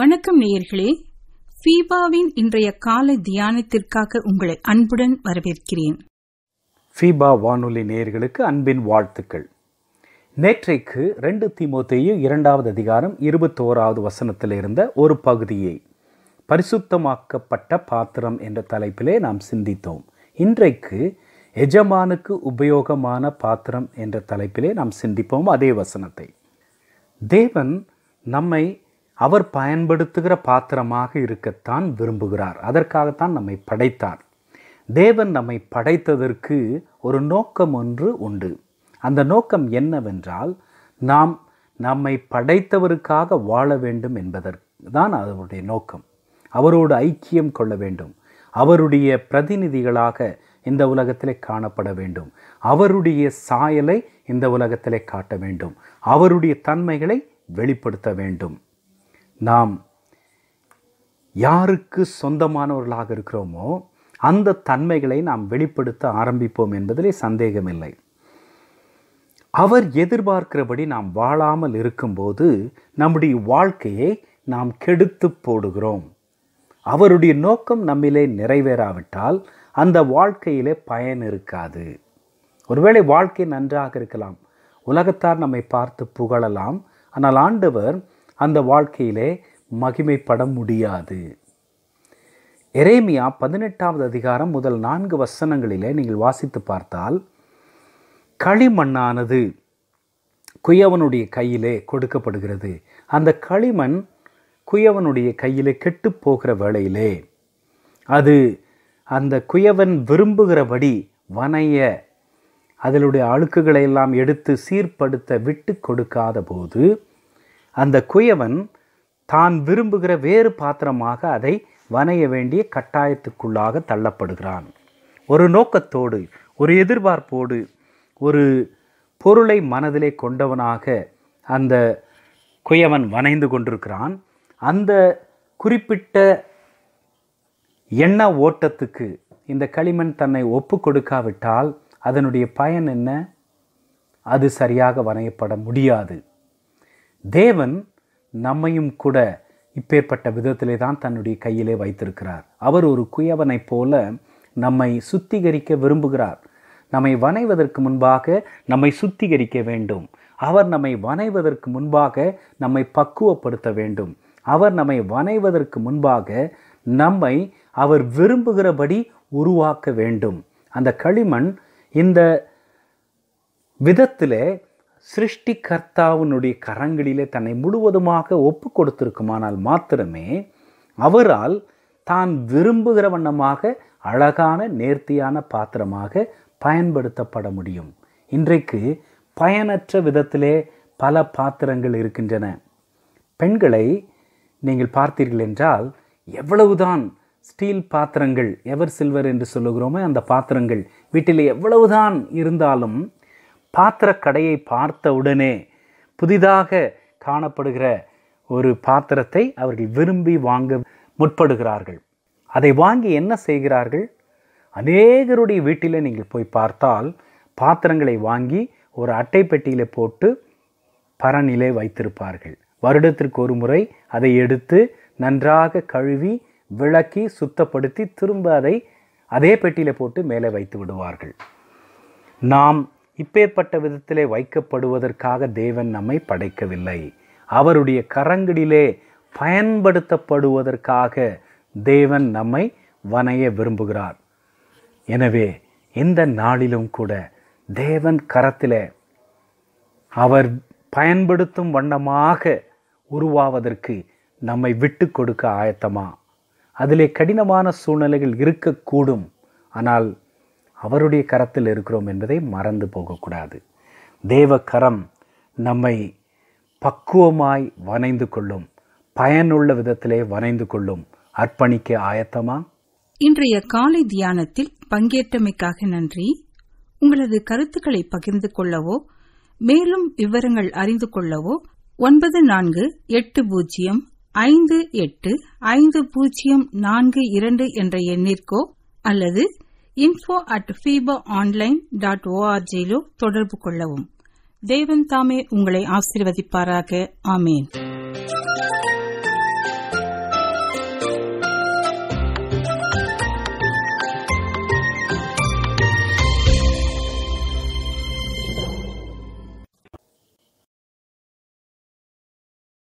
வணக்கம் நேயர்களே ஃபீபாவின் இன்றைய காலை தியானத்திற்காக உங்களை அன்புடன் வரவேற்கிறேன் ஃபீபா வானொலி நேயர்களுக்கு அன்பின் வாழ்த்துக்கள் நேற்றைக்கு ரெண்டு திமுத்தையும் இரண்டாவது அதிகாரம் இருபத்தோராவது வசனத்தில் இருந்த ஒரு பகுதியை பரிசுத்தமாக்கப்பட்ட பாத்திரம் என்ற தலைப்பிலே நாம் சிந்தித்தோம் இன்றைக்கு எஜமானுக்கு உபயோகமான பாத்திரம் என்ற தலைப்பிலே நாம் சிந்திப்போம் அதே வசனத்தை தேவன் நம்மை அவர் பயன்படுத்துகிற பாத்திரமாக இருக்கத்தான் விரும்புகிறார் அதற்காகத்தான் நம்மை படைத்தார் தேவன் நம்மை படைத்ததற்கு ஒரு நோக்கம் ஒன்று உண்டு அந்த நோக்கம் என்னவென்றால் நாம் நம்மை படைத்தவருக்காக வாழ வேண்டும் என்பதற்கு தான் அவருடைய நோக்கம் அவரோடு ஐக்கியம் கொள்ள வேண்டும் அவருடைய பிரதிநிதிகளாக இந்த உலகத்திலே காணப்பட வேண்டும் அவருடைய சாயலை இந்த உலகத்திலே காட்ட வேண்டும் அவருடைய தன்மைகளை வெளிப்படுத்த வேண்டும் நாம் யாருக்கு சொந்தமானவர்களாக இருக்கிறோமோ அந்த தன்மைகளை நாம் வெளிப்படுத்த ஆரம்பிப்போம் என்பதிலே சந்தேகமில்லை அவர் எதிர்பார்க்கிறபடி நாம் வாழாமல் இருக்கும்போது நம்முடைய வாழ்க்கையை நாம் கெடுத்து போடுகிறோம் அவருடைய நோக்கம் நம்மிலே நிறைவேறாவிட்டால் அந்த வாழ்க்கையிலே பயன் இருக்காது ஒருவேளை வாழ்க்கை நன்றாக இருக்கலாம் உலகத்தார் நம்மை பார்த்து புகழலாம் ஆனால் ஆண்டவர் அந்த வாழ்க்கையிலே மகிமைப்பட முடியாது எரேமியா பதினெட்டாவது அதிகாரம் முதல் நான்கு வசனங்களிலே நீங்கள் வாசித்து பார்த்தால் களிமண்ணானது குயவனுடைய கையிலே கொடுக்கப்படுகிறது அந்த களிமண் குயவனுடைய கையிலே கெட்டு போகிற வேளையிலே அது அந்த குயவன் விரும்புகிறபடி வனைய அதனுடைய அழுக்குகளை எல்லாம் எடுத்து சீர்படுத்த விட்டு கொடுக்காத போது அந்த குயவன் தான் விரும்புகிற வேறு பாத்திரமாக அதை வனைய வேண்டிய கட்டாயத்துக்குள்ளாக தள்ளப்படுகிறான் ஒரு நோக்கத்தோடு ஒரு எதிர்பார்ப்போடு ஒரு பொருளை மனதிலே கொண்டவனாக அந்த குயவன் வனைந்து கொண்டிருக்கிறான் அந்த குறிப்பிட்ட எண்ண ஓட்டத்துக்கு இந்த களிமண் தன்னை ஒப்பு கொடுக்காவிட்டால் அதனுடைய பயன் என்ன அது சரியாக வனையப்பட முடியாது தேவன் நம்மையும் கூட இப்பேற்பட்ட விதத்திலே தான் தன்னுடைய கையிலே வைத்திருக்கிறார் அவர் ஒரு குயவனைப் போல நம்மை சுத்திகரிக்க விரும்புகிறார் நம்மை வனைவதற்கு முன்பாக நம்மை சுத்திகரிக்க வேண்டும் அவர் நம்மை வனைவதற்கு முன்பாக நம்மை பக்குவப்படுத்த வேண்டும் அவர் நம்மை வனைவதற்கு முன்பாக நம்மை அவர் விரும்புகிறபடி உருவாக்க வேண்டும் அந்த களிமண் இந்த விதத்தில் சிருஷ்டிகர்த்தாவினுடைய கரங்களிலே தன்னை முழுவதுமாக ஒப்பு கொடுத்திருக்குமானால் மாத்திரமே அவரால் தான் விரும்புகிற வண்ணமாக அழகான நேர்த்தியான பாத்திரமாக பயன்படுத்தப்பட முடியும் இன்றைக்கு பயனற்ற விதத்திலே பல பாத்திரங்கள் இருக்கின்றன பெண்களை நீங்கள் பார்த்தீர்கள் என்றால் எவ்வளவுதான் ஸ்டீல் பாத்திரங்கள் எவர் சில்வர் என்று சொல்லுகிறோமே அந்த பாத்திரங்கள் வீட்டில் எவ்வளவுதான் இருந்தாலும் பாத்திரக்கடையை பார்த்தவுடனே புதிதாக காணப்படுகிற ஒரு பாத்திரத்தை அவர்கள் விரும்பி வாங்க முற்படுகிறார்கள் அதை வாங்கி என்ன செய்கிறார்கள் அநேகருடைய வீட்டில் நீங்கள் போய் பார்த்தால் பாத்திரங்களை வாங்கி ஒரு அட்டை பெட்டியில் போட்டு பரநிலை வைத்திருப்பார்கள் வருடத்திற்கு ஒரு முறை அதை எடுத்து நன்றாக கழுவி விளக்கி சுத்தப்படுத்தி திரும்ப அதை அதே பெட்டியில் போட்டு மேலே வைத்து விடுவார்கள் நாம் இப்பேற்பட்ட விதத்திலே வைக்கப்படுவதற்காக தேவன் நம்மை படைக்கவில்லை அவருடைய கரங்களிலே பயன்படுத்தப்படுவதற்காக தேவன் நம்மை வணைய விரும்புகிறார் எனவே இந்த நாளிலும் கூட தேவன் கரத்தில் அவர் பயன்படுத்தும் வண்ணமாக உருவாவதற்கு நம்மை விட்டு கொடுக்க ஆயத்தமா அதிலே கடினமான சூழ்நிலைகள் இருக்கக்கூடும் ஆனால் அவருடைய கரத்தில் இருக்கிறோம் என்பதை மறந்து போகக்கூடாது தேவ கரம் நம்மை பக்குவமாய் வனைந்து கொள்ளும் பயனுள்ள விதத்திலே வனைந்து கொள்ளும் அர்ப்பணிக்க ஆயத்தமா இன்றைய காலை தியானத்தில் பங்கேற்றமைக்காக நன்றி உங்களது கருத்துக்களை பகிர்ந்து கொள்ளவோ மேலும் விவரங்கள் அறிந்து கொள்ளவோ ஒன்பது நான்கு எட்டு பூஜ்ஜியம் ஐந்து எட்டு ஐந்து பூஜ்ஜியம் நான்கு இரண்டு என்ற எண்ணிற்கோ அல்லது info at FIFA online dot ஓஆர்ஜியிலோ தொடர்பு கொள்ளவும் தேவன் தாமே உங்களை ஆசீர்வதிப்பாராக ஆமேன்